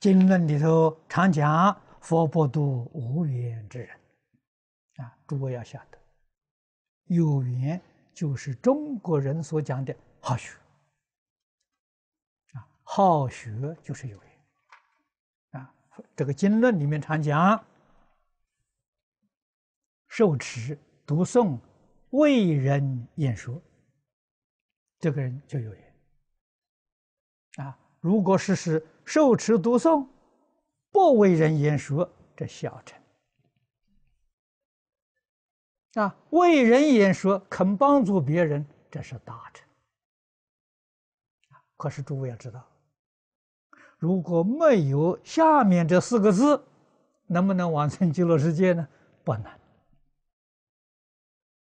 经论里头常讲，佛不度无缘之人，啊，诸位要晓得，有缘就是中国人所讲的好学，啊，好学就是有缘，啊，这个经论里面常讲，受持读诵为人演说，这个人就有缘，啊，如果事实。受持读诵，不为人言说，这小乘。啊，为人言说，肯帮助别人，这是大乘。可是诸位要知道，如果没有下面这四个字，能不能完成极乐世界呢？不能。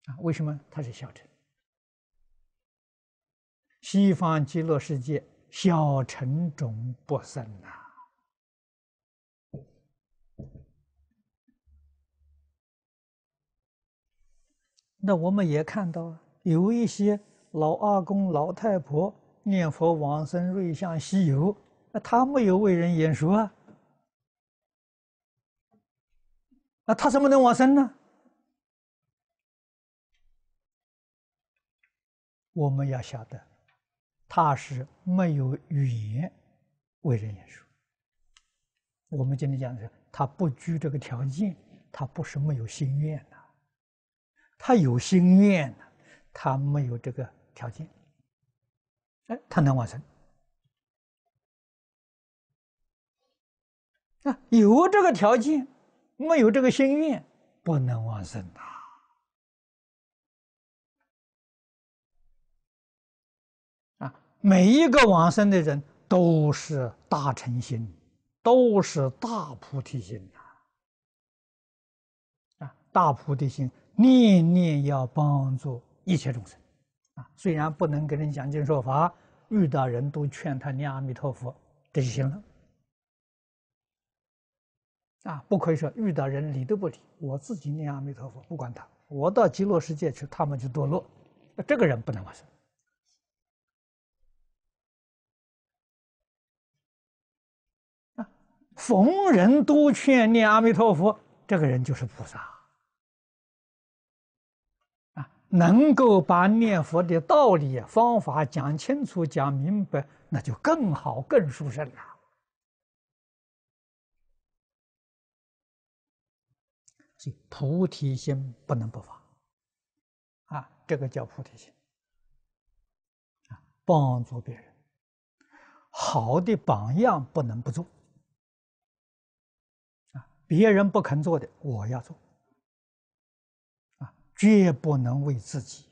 啊，为什么他是小乘？西方极乐世界。小乘种不生呐，那我们也看到有一些老阿公、老太婆念佛往生瑞相西游，那他没有为人眼熟啊，那他怎么能往生呢？我们要晓得。他是没有语言为人言说。我们今天讲的，是，他不拘这个条件，他不是没有心愿的。他有心愿他没有这个条件，哎，他能往生。那有这个条件，没有这个心愿，不能往生啊。每一个往生的人都是大成心，都是大菩提心啊！啊，大菩提心，念念要帮助一切众生，啊，虽然不能给人讲经说法，遇到人都劝他念阿弥陀佛，这就行了。啊，不可以说遇到人理都不理，我自己念阿弥陀佛，不管他，我到极乐世界去，他们就堕落。那这个人不能往生。逢人多劝念阿弥陀佛，这个人就是菩萨啊！能够把念佛的道理、方法讲清楚、讲明白，那就更好、更殊胜了。所以菩提心不能不发啊！这个叫菩提心啊，帮助别人，好的榜样不能不做。别人不肯做的，我要做，啊，绝不能为自己。